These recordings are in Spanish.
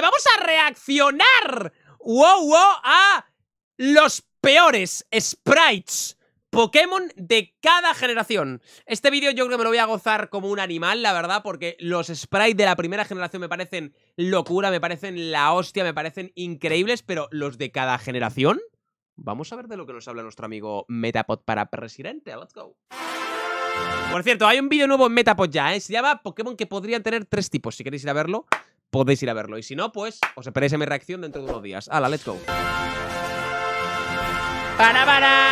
vamos a reaccionar, wow, wow, a los peores sprites Pokémon de cada generación. Este vídeo yo creo que me lo voy a gozar como un animal, la verdad, porque los sprites de la primera generación me parecen locura, me parecen la hostia, me parecen increíbles, pero los de cada generación... Vamos a ver de lo que nos habla nuestro amigo Metapod para presidente. Let's go. Por cierto, hay un vídeo nuevo en Metapod ya, ¿eh? Se llama Pokémon que podrían tener tres tipos, si queréis ir a verlo podéis ir a verlo. Y si no, pues os esperáis a mi reacción dentro de unos días. ¡Hala, let's go! ¡Para, para!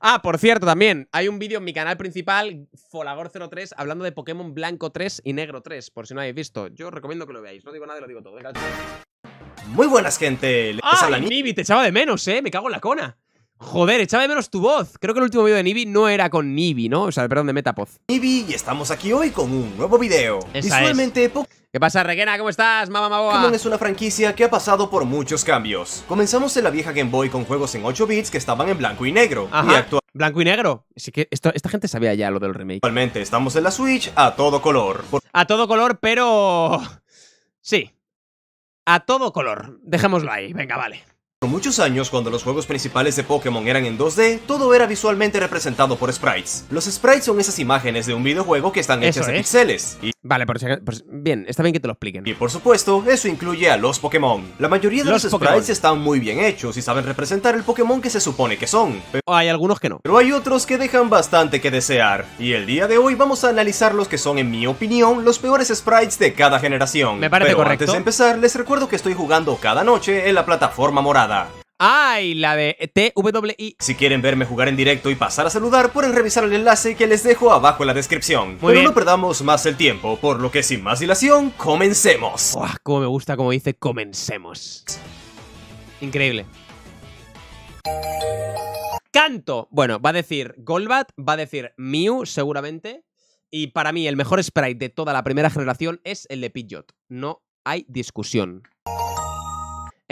Ah, por cierto, también hay un vídeo en mi canal principal, Folagor03, hablando de Pokémon Blanco 3 y Negro 3, por si no habéis visto. Yo recomiendo que lo veáis, no digo nada lo digo todo. Muy buenas, gente. Les ¡Ay, Nibi, te echaba de menos, eh, me cago en la cona. Joder, echaba de menos tu voz. Creo que el último vídeo de Nibi no era con Nibi, ¿no? O sea, perdón, de Metapod. Nibi, y estamos aquí hoy con un nuevo video. Esa ¿Qué pasa, Requena? ¿Cómo estás, mamá maboa? Pokémon es una franquicia que ha pasado por muchos cambios. Comenzamos en la vieja Game Boy con juegos en 8 bits que estaban en blanco y negro. Ajá. Y actual ¿Blanco y negro? Así que esta gente sabía ya lo del remake. Actualmente estamos en la Switch a todo color. A todo color, pero... Sí. A todo color. Dejémoslo ahí. Venga, vale. Por muchos años, cuando los juegos principales de Pokémon eran en 2D, todo era visualmente representado por sprites. Los sprites son esas imágenes de un videojuego que están hechas de pixeles. vale, por, si, bien, está bien que te lo expliquen. Y por supuesto, eso incluye a los Pokémon. La mayoría de los, sprites están muy bien hechos y saben representar el Pokémon que se supone que son. Pero hay algunos que no. Pero hay otros que dejan bastante que desear. Y el día de hoy vamos a analizar los que son, en mi opinión, los peores sprites de cada generación. Me parece Pero correcto. Antes de empezar, les recuerdo que estoy jugando cada noche en la plataforma morada. ¡Ay! la de TWI. Si quieren verme jugar en directo y pasar a saludar, pueden revisar el enlace que les dejo abajo en la descripción. Bueno, Pero no perdamos más el tiempo, por lo que sin más dilación, comencemos. Uah, como me gusta como dice comencemos. Increíble. Canto. Bueno, va a decir Golbat, va a decir Mew seguramente. Y para mí el mejor sprite de toda la primera generación es el de Pidgeot. No hay discusión.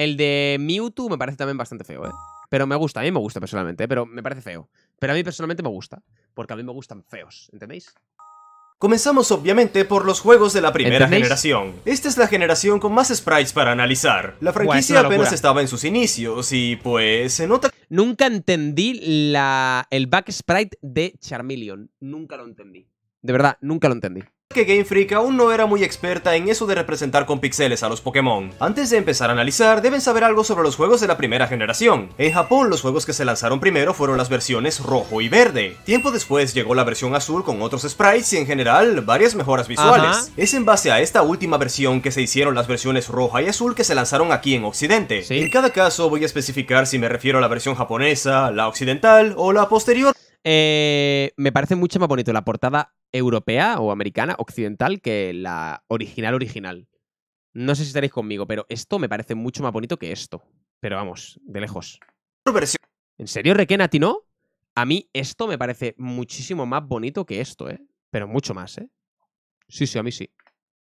El de Mewtwo me parece también bastante feo, ¿eh? Pero me gusta, a mí me gusta personalmente, ¿eh? pero me parece feo. Pero a mí personalmente me gusta, porque a mí me gustan feos, ¿entendéis? Comenzamos obviamente por los juegos de la primera generación. Esta es la generación con más sprites para analizar. La franquicia apenas estaba en sus inicios y pues se nota... Nunca entendí la... el back sprite de Charmeleon. Nunca lo entendí. De verdad, nunca lo entendí que Game Freak aún no era muy experta en eso de representar con pixeles a los Pokémon. Antes de empezar a analizar, deben saber algo sobre los juegos de la primera generación. En Japón, los juegos que se lanzaron primero fueron las versiones rojo y verde. Tiempo después llegó la versión azul con otros sprites y en general, varias mejoras visuales. Es en base a esta última versión que se hicieron las versiones roja y azul que se lanzaron aquí en occidente. En cada caso voy a especificar si me refiero a la versión japonesa, la occidental o la posterior eh, me parece mucho más bonito la portada europea o americana, occidental, que la original original. No sé si estaréis conmigo, pero esto me parece mucho más bonito que esto. Pero vamos, de lejos. ¿En serio, Requena, no? A mí esto me parece muchísimo más bonito que esto, ¿eh? Pero mucho más, ¿eh? Sí, sí, a mí sí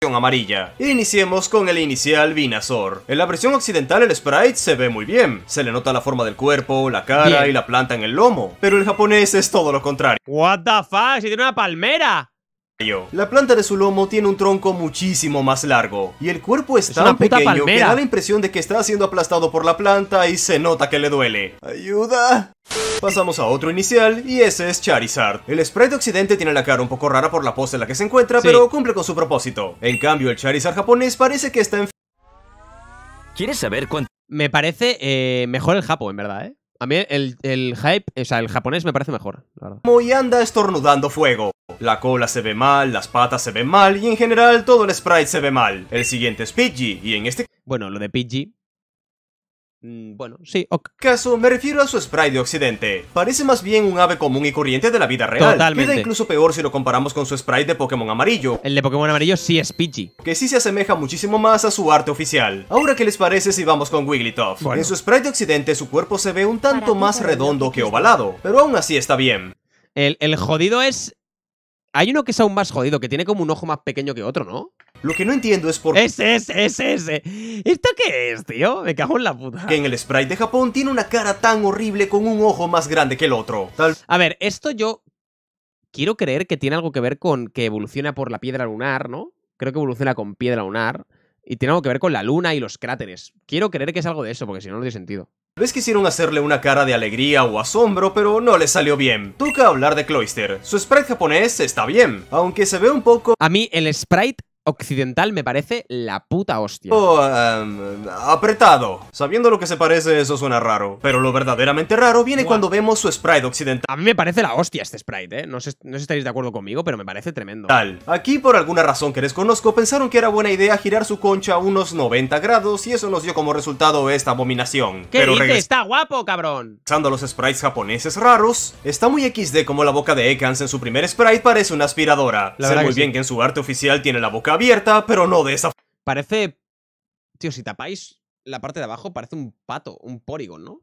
amarilla. Iniciemos con el inicial Vinazor. En la versión occidental el sprite se ve muy bien, se le nota la forma del cuerpo, la cara y la planta en el lomo, pero el japonés es todo lo contrario. What the fuck, si tiene una palmera. La planta de su lomo tiene un tronco muchísimo más largo y el cuerpo es, tan pequeño que da la impresión de que está siendo aplastado por la planta y se nota que le duele. ¡Ayuda! Pasamos a otro inicial y ese es Charizard. El Sprite de Occidente tiene la cara un poco rara por la pose en la que se encuentra, pero cumple con su propósito. En cambio, el Charizard japonés parece que está en... ¿Quieres saber cuánto? Me parece eh, mejor el Japo, en verdad, ¿eh? A mí el, el, hype, o sea, el japonés me parece mejor, Muy anda estornudando fuego. La cola se ve mal, las patas se ven mal y en general todo el sprite se ve mal. El siguiente es Pidgey y en este... Bueno, lo de Pidgey Mm, bueno, sí, ok. Caso, me refiero a su sprite de Occidente. Parece más bien un ave común y corriente de la vida real. Totalmente. Queda incluso peor si lo comparamos con su sprite de Pokémon amarillo. El de Pokémon amarillo sí es Pidgey. Que sí se asemeja muchísimo más a su arte oficial. Ahora, ¿qué les parece si vamos con Wigglytuff? En su sprite de Occidente su cuerpo se ve un tanto más redondo que ovalado, pero aún así está bien. El, el jodido es... Hay uno que es aún más jodido, que tiene como un ojo más pequeño que otro, ¿no? Lo que no entiendo es por qué... ¡Ese, ese, ese, ese! ¿Esto qué es, tío? Me cago en la puta. Que en el sprite de Japón tiene una cara tan horrible con un ojo más grande que el otro. A ver, esto yo quiero creer que tiene algo que ver con que evoluciona por la piedra lunar, ¿no? Creo que evoluciona con piedra lunar. Y tiene algo que ver con la luna y los cráteres. Quiero creer que es algo de eso, porque si no, no tiene sentido. Ves que quisieron hacerle una cara de alegría o asombro, pero no le salió bien. Toca hablar de Cloyster. Su sprite japonés está bien, aunque se ve un poco... A mí el sprite occidental me parece la puta hostia. Oh, em, apretado. Sabiendo lo que se parece, eso suena raro. Pero lo verdaderamente raro viene cuando vemos su sprite occidental. A mí me parece la hostia este sprite, ¿eh? No sé, no si estaréis de acuerdo conmigo, pero me parece tremendo. Tal. Aquí, por alguna razón que desconozco, pensaron que era buena idea girar su concha a unos 90 grados y eso nos dio como resultado esta abominación. ¿Qué ¡Está guapo, cabrón! Usando los sprites japoneses raros, está muy XD como la boca de Ekans en su primer sprite parece una aspiradora. La muy bien que en su arte oficial tiene la boca abierta, pero no de esa Parece... Tío, si tapáis la parte de abajo, parece un pato, un porygon, ¿no?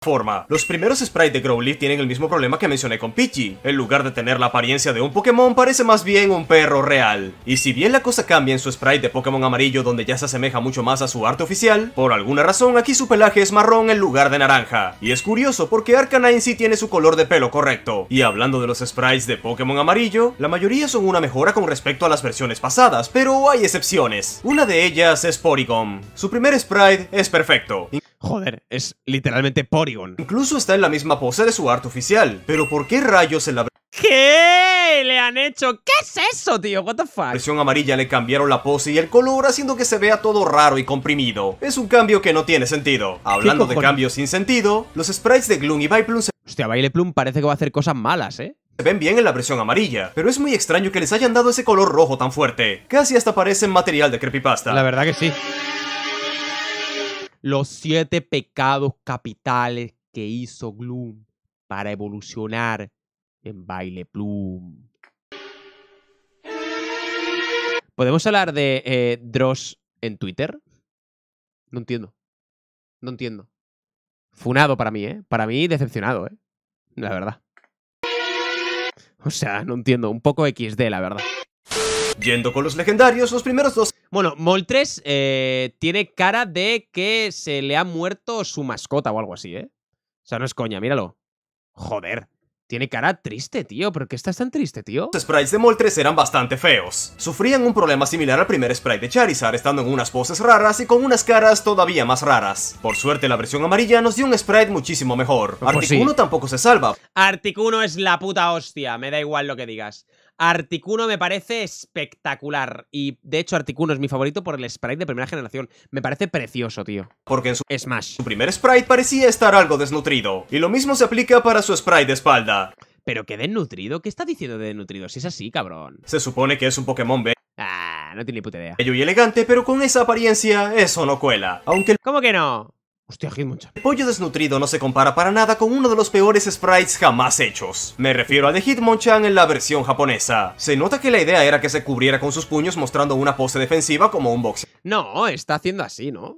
forma. Los primeros sprites de Growlithe tienen el mismo problema que mencioné con Pidgey. En lugar de tener la apariencia de un Pokémon, parece más bien un perro real. Y si bien la cosa cambia en su sprite de Pokémon amarillo donde ya se asemeja mucho más a su arte oficial, por alguna razón aquí su pelaje es marrón en lugar de naranja. Y es curioso porque Arcanine sí tiene su color de pelo correcto. Y hablando de los sprites de Pokémon amarillo, la mayoría son una mejora con respecto a las versiones pasadas, pero hay excepciones. Una de ellas es Porygon. Su primer sprite es perfecto. Joder, es literalmente Porygon. Incluso está en la misma pose de su arte oficial. Pero ¿por qué rayos en la... ¿Qué le han hecho? ¿Qué es eso, tío? What the fuck? La versión amarilla le cambiaron la pose y el color haciendo que se vea todo raro y comprimido. Es un cambio que no tiene sentido. Hablando de cambios sin sentido, los sprites de Gloom y Byplum se... Hostia, plum parece que va a hacer cosas malas, ¿eh? Se ven bien en la versión amarilla, pero es muy extraño que les hayan dado ese color rojo tan fuerte. Casi hasta parecen material de creepypasta. La verdad que sí los siete pecados capitales que hizo Gloom para evolucionar en Baile Plum. ¿Podemos hablar de eh, Dross en Twitter? No entiendo. No entiendo. Funado para mí, ¿eh? Para mí decepcionado, ¿eh? La verdad. O sea, no entiendo. Un poco XD, la verdad. Yendo con los legendarios, los primeros dos. Bueno, Moltres eh, tiene cara de que se le ha muerto su mascota o algo así, ¿eh? O sea, no es coña, míralo. Joder. Tiene cara triste, tío. ¿Por qué estás tan triste, tío? Los sprites de Moltres eran bastante feos. Sufrían un problema similar al primer sprite de Charizard, estando en unas poses raras y con unas caras todavía más raras. Por suerte, la versión amarilla nos dio un sprite muchísimo mejor. Pues Articuno tampoco se salva. Articuno es la puta hostia, me da igual lo que digas. Articuno me parece espectacular. Y de hecho, Articuno es mi favorito por el sprite de primera generación. Me parece precioso, tío. Porque en su, Smash. su primer sprite parecía estar algo desnutrido. Y lo mismo se aplica para su sprite de espalda. ¿Pero qué desnutrido? ¿Qué está diciendo de desnutrido? Si es así, cabrón. Se supone que es un Pokémon B. Ah, no tiene ni puta idea. Bello y elegante, pero con esa apariencia, eso no cuela. Aunque... ¿Cómo que no? Hostia, Hitmonchan. El pollo desnutrido no se compara para nada con uno de los peores sprites jamás hechos. Me refiero a de Hitmonchan en la versión japonesa. Se nota que la idea era que se cubriera con sus puños mostrando una pose defensiva como un boxeador. No, está haciendo así, ¿no?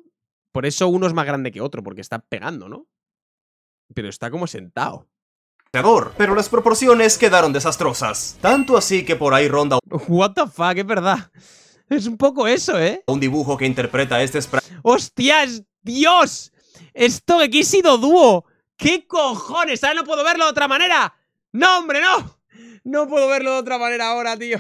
Por eso uno es más grande que otro, porque está pegando, ¿no? Pero está como sentado. Pero las proporciones quedaron desastrosas. Tanto así que por ahí ronda... What the fuck, es verdad. Es un poco eso, ¿eh? Un dibujo que interpreta este sprite... ¡Hostias! ¡Dios! Esto que aquí sido dúo. ¿Qué cojones? ¿Sabes? No puedo verlo de otra manera. ¡No, hombre, no! No puedo verlo de otra manera ahora, tío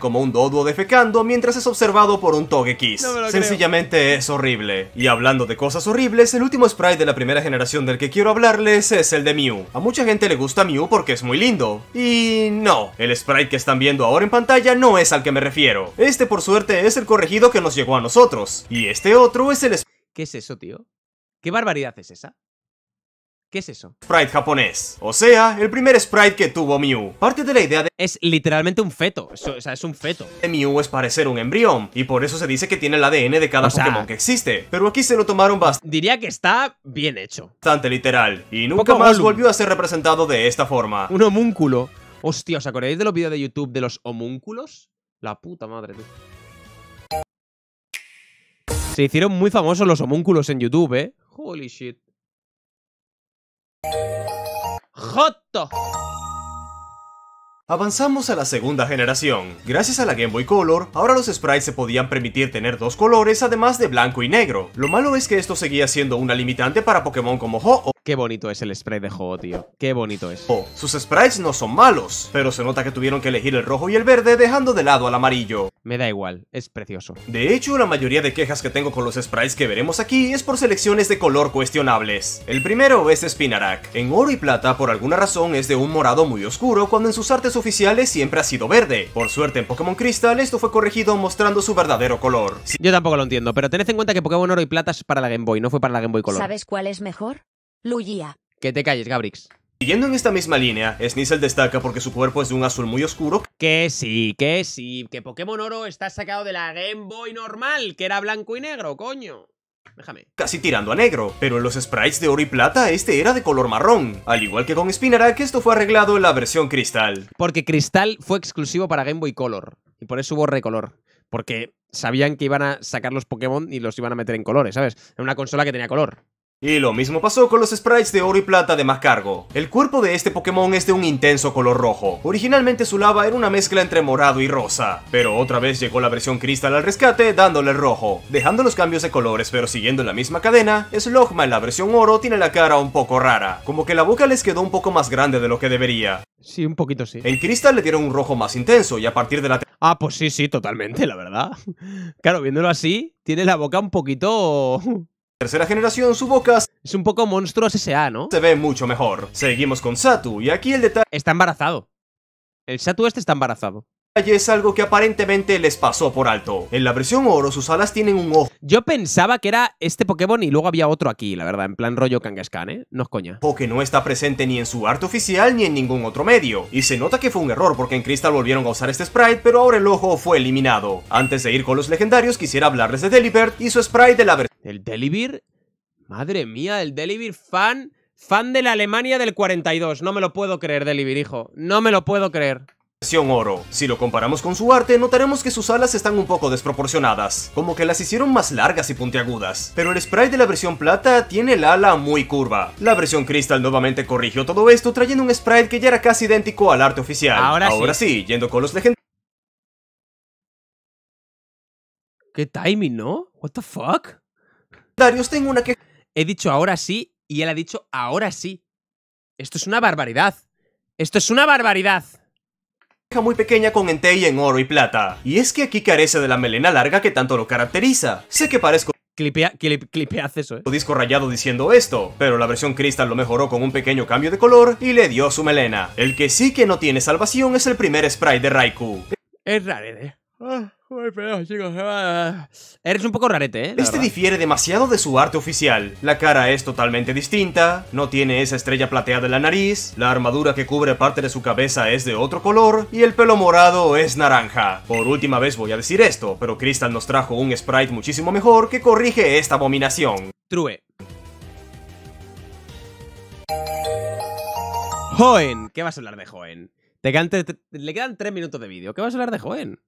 como un Doduo defecando mientras es observado por un Togekiss. Sencillamente es horrible. Y hablando de cosas horribles, el último sprite de la primera generación del que quiero hablarles es el de Mew. A mucha gente le gusta Mew porque es muy lindo. Y no, el sprite que están viendo ahora en pantalla no es al que me refiero. Este por suerte es el corregido que nos llegó a nosotros. Y este otro es el... ¿Qué es eso, tío? ¿Qué barbaridad es esa? ¿Qué es eso? Sprite japonés. O sea, el primer sprite que tuvo Mew. Parte de la idea de... Es literalmente un feto. o sea, es un feto. Mew es parecer un embrión. Y por eso se dice que tiene el ADN de cada Pokémon que existe. Pero aquí se lo tomaron bastante... Diría que está bien hecho. Bastante literal. Y nunca más volvió a ser representado de esta forma. Un homúnculo. Hostia, ¿os acordáis de los vídeos de YouTube de los homúnculos? La puta madre, tío. Se hicieron muy famosos los homúnculos en YouTube, ¿eh? Holy shit. Avanzamos a la segunda generación. Gracias a la Game Boy Color, ahora los sprites se podían permitir tener dos colores además de blanco y negro. Lo malo es que esto seguía siendo una limitante para Pokémon como Ho-Oh, Qué bonito es el spray de juego, tío. Qué bonito es. Oh, sus sprites no son malos, pero se nota que tuvieron que elegir el rojo y el verde dejando de lado al amarillo. Me da igual, es precioso. De hecho, la mayoría de quejas que tengo con los sprites que veremos aquí es por selecciones de color cuestionables. El primero es Spinarak. En oro y plata, por alguna razón, es de un morado muy oscuro cuando en sus artes oficiales siempre ha sido verde. Por suerte, en Pokémon Crystal esto fue corregido mostrando su verdadero color. Yo tampoco lo entiendo, pero tened en cuenta que Pokémon oro y plata es para la Game Boy, no fue para la Game Boy Color. ¿Sabes cuál es mejor? Lugia. Que te calles, Gabrix. Siguiendo en esta misma línea, Sneasel destaca porque su cuerpo es de un azul muy oscuro. Que sí, que sí, que Pokémon Oro está sacado de la Game Boy normal, que era blanco y negro, coño. Déjame. Casi tirando a negro, pero en los sprites de oro y plata este era de color marrón. Al igual que con Spinarak, esto fue arreglado en la versión Cristal. Porque Cristal fue exclusivo para Game Boy Color, y por eso hubo recolor. Porque sabían que iban a sacar los Pokémon y los iban a meter en colores, ¿sabes? En una consola que tenía color. Y lo mismo pasó con los sprites de oro y plata de más cargo. El cuerpo de este Pokémon es de un intenso color rojo. Originalmente su lava era una mezcla entre morado y rosa, pero otra vez llegó la versión cristal al rescate dándole rojo. Dejando los cambios de colores pero siguiendo la misma cadena, Slogma en la versión oro tiene la cara un poco rara, como que la boca les quedó un poco más grande de lo que debería. Sí, un poquito sí. El cristal le dieron un rojo más intenso y a partir de la... Ah, pues sí, sí, totalmente, la verdad. Claro, viéndolo así, tiene la boca un poquito... Tercera generación, su boca es un poco monstruo A, ¿no? Se ve mucho mejor. Seguimos con Satu, y aquí el detalle... Está embarazado. El Satu este está embarazado. Es algo que aparentemente les pasó por alto. En la versión oro, sus alas tienen un ojo. Yo pensaba que era este Pokémon y luego había otro aquí, la verdad, en plan rollo Kangaskhan, ¿eh? No es coña. O no está presente ni en su arte oficial ni en ningún otro medio. Y se nota que fue un error porque en Crystal volvieron a usar este sprite, pero ahora el ojo fue eliminado. Antes de ir con los legendarios, quisiera hablarles de Delibird y su sprite de la versión. El Delibir. Madre mía, el Delibir fan. Fan de la Alemania del 42. No me lo puedo creer, Delibir, hijo. No me lo puedo creer oro. Si lo comparamos con su arte, notaremos que sus alas están un poco desproporcionadas, como que las hicieron más largas y puntiagudas. Pero el spray de la versión plata tiene el ala muy curva. La versión cristal nuevamente corrigió todo esto trayendo un sprite que ya era casi idéntico al arte oficial. Ahora, Ahora sí. yendo con los legendarios. ¿Qué timing, no? What the fuck? Darius, tengo una que He dicho ahora sí y él ha dicho ahora sí. Esto es una barbaridad. Esto es una barbaridad muy pequeña con Entei en oro y plata. Y es que aquí carece de la melena larga que tanto lo caracteriza. Sé que parezco... Clipea, clip, clipea eso, eh. Disco rayado diciendo esto, pero la versión Crystal lo mejoró con un pequeño cambio de color y le dio su melena. El que sí que no tiene salvación es el primer sprite de Raikou. Es raro, eh. Ah. Uy, chicos. eres un poco rarete, ¿eh? este difiere demasiado de su arte oficial. La cara es totalmente distinta, no tiene esa estrella plateada en la nariz, la armadura que cubre parte de su cabeza es de otro color y el pelo morado es naranja. Por última vez voy a decir esto, pero Crystal nos trajo un sprite muchísimo mejor que corrige esta abominación. True. Joen, ¿qué vas a hablar de Joen? le quedan tres minutos de vídeo. ¿Qué vas a hablar de Joen?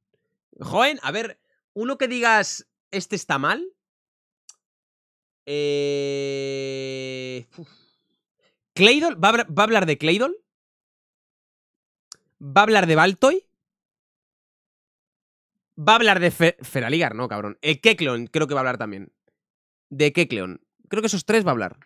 Joven, a ver, uno que digas, este está mal. Eh... ¿va a, hablar de Claydon. ¿Va a hablar de Baltoy? Va a hablar de Feraligar, no, cabrón. El Kecleon creo que va a hablar también. De Kecleon. Creo que esos tres va a hablar.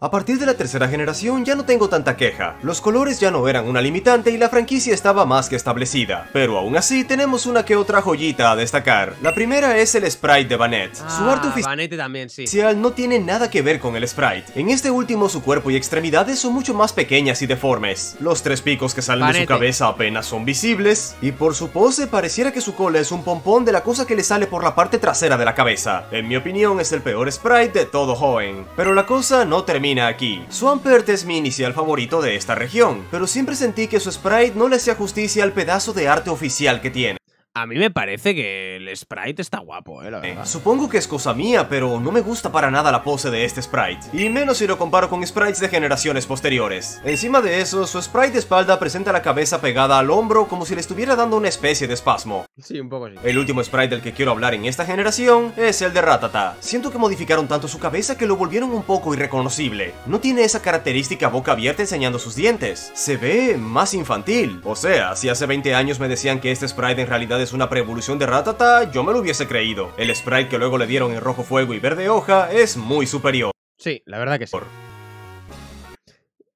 A partir de la tercera generación ya no tengo tanta queja, los colores ya no eran una limitante y la franquicia estaba más que establecida, pero aún así tenemos una que otra joyita a destacar. La primera es el sprite de Banette su ah, arte oficial no tiene nada que ver con el sprite. En este último su cuerpo y extremidades son mucho más pequeñas y deformes. Los tres picos que salen de su cabeza apenas son visibles, y por su pose pareciera que su cola es un pompón de la cosa que le sale por la parte trasera de la cabeza. En mi opinión es el peor sprite de todo Hoenn, pero la cosa no termina aquí. Swampert es mi inicial favorito de esta región, pero siempre sentí que su sprite no le hacía justicia al pedazo de arte oficial que tiene. A mí me parece que el sprite está guapo, eh, supongo que es cosa mía, pero no me gusta para nada la pose de este sprite. Y menos si lo comparo con sprites de generaciones posteriores. Encima de eso, su sprite de espalda presenta la cabeza pegada al hombro como si le estuviera dando una especie de espasmo. Sí, un poco así. El último sprite del que quiero hablar en esta generación es el de Ratata. Siento que modificaron tanto su cabeza que lo volvieron un poco irreconocible. No tiene esa característica boca abierta enseñando sus dientes. Se ve más infantil. O sea, si hace 20 años me decían que este sprite en realidad es es una preevolución de Ratata, yo me lo hubiese creído. El sprite que luego le dieron en rojo fuego y verde hoja es muy superior. Sí, la verdad que sí.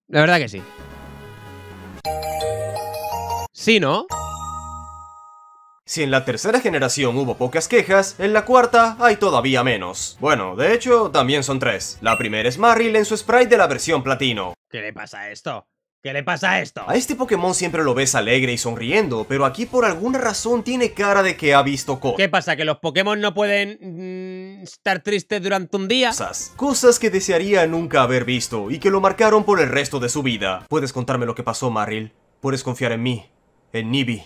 La verdad que sí. ¿Sí, no? Si en la tercera generación hubo pocas quejas, en la cuarta hay todavía menos. Bueno, de hecho, también son tres. La primera es Marril en su sprite de la versión platino. ¿Qué le pasa a esto? ¿Qué le pasa a esto? A este Pokémon siempre lo ves alegre y sonriendo, pero aquí por alguna razón tiene cara de que ha visto cosas. ¿Qué pasa? ¿Que los Pokémon no pueden mm, estar tristes durante un día? Cosas, cosas que desearía nunca haber visto y que lo marcaron por el resto de su vida. Puedes contarme lo que pasó, Marril? Puedes confiar en mí, en Nibi.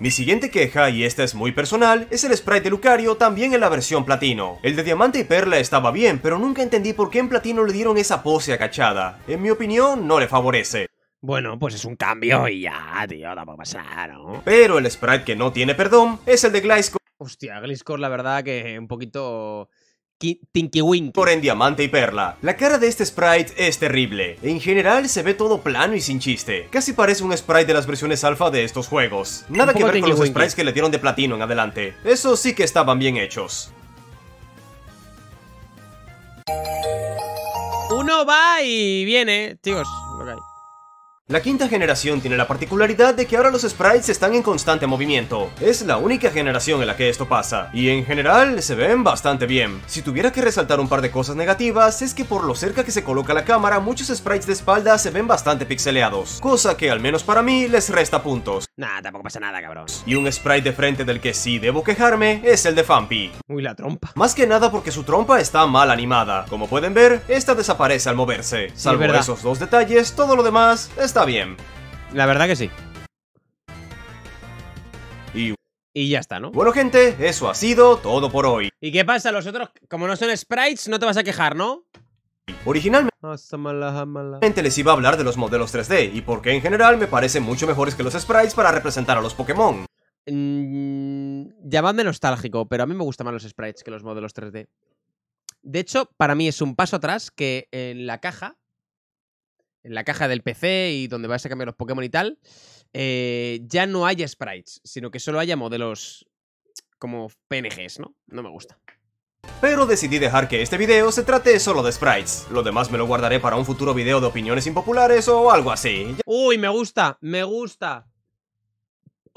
Mi siguiente queja, y esta es muy personal, es el sprite de Lucario también en la versión platino. El de diamante y perla estaba bien, pero nunca entendí por qué en platino le dieron esa pose acachada. En mi opinión, no le favorece. Bueno, pues es un cambio y ya, tío, a pasar, ¿no? Pero el sprite que no tiene perdón es el de Gliscor. Hostia, Gliscor la verdad que un poquito... Tinky Por en diamante y perla. La cara de este sprite es terrible. En general se ve todo plano y sin chiste. Casi parece un sprite de las versiones alfa de estos juegos. Nada que ver con los sprites que le dieron de platino en adelante. Eso sí que estaban bien hechos. Uno va y viene, chicos, lo que hay. La quinta generación tiene la particularidad de que ahora los sprites están en constante movimiento. Es la única generación en la que esto pasa, y en general se ven bastante bien. Si tuviera que resaltar un par de cosas negativas, es que por lo cerca que se coloca la cámara, muchos sprites de espalda se ven bastante pixeleados, cosa que al menos para mí les resta puntos. Nah, tampoco pasa nada, cabrón. Y un sprite de frente del que sí debo quejarme es el de Fampi. Uy, la trompa. Más que nada porque su trompa está mal animada. Como pueden ver, esta desaparece al moverse. Salvo esos dos detalles, todo lo demás está bien. La verdad que sí. Y... y... ya está, ¿no? Bueno, gente, eso ha sido todo por hoy. ¿Y qué pasa? Los otros, como no son sprites, no te vas a quejar, ¿no? Originalmente ah, les iba a hablar de los modelos 3D y porque en general me parecen mucho mejores que los sprites para representar a los Pokémon. llamadme mm, nostálgico, pero a mí me gustan más los sprites que los modelos 3D. De hecho, para mí es un paso atrás que en la caja, en la caja del PC y donde vas a cambiar los Pokémon y tal, eh, ya no haya sprites, sino que solo haya modelos como PNGs, ¿no? No me gusta pero decidí dejar que este video se trate solo de sprites. Lo demás me lo guardaré para un futuro video de opiniones impopulares o algo así. Uy, me gusta, me gusta.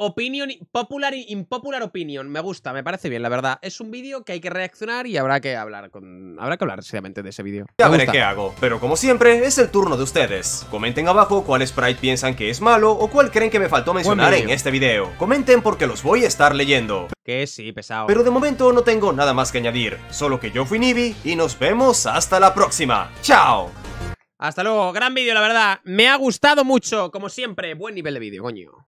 Opinion, popular y impopular opinion. Me gusta, me parece bien, la verdad. Es un vídeo que hay que reaccionar y habrá que hablar con... Habrá que hablar seriamente de ese vídeo. Ya veré qué hago, pero como siempre, es el turno de ustedes. Comenten abajo cuál sprite piensan que es malo o cuál creen que me faltó mencionar en este vídeo. Comenten porque los voy a estar leyendo. Que sí, pesado. Pero de momento no tengo nada más que añadir, solo que yo fui Nibi y nos vemos hasta la próxima. ¡Chao! Hasta luego, gran vídeo, la verdad. Me ha gustado mucho, como siempre. Buen nivel de vídeo, coño.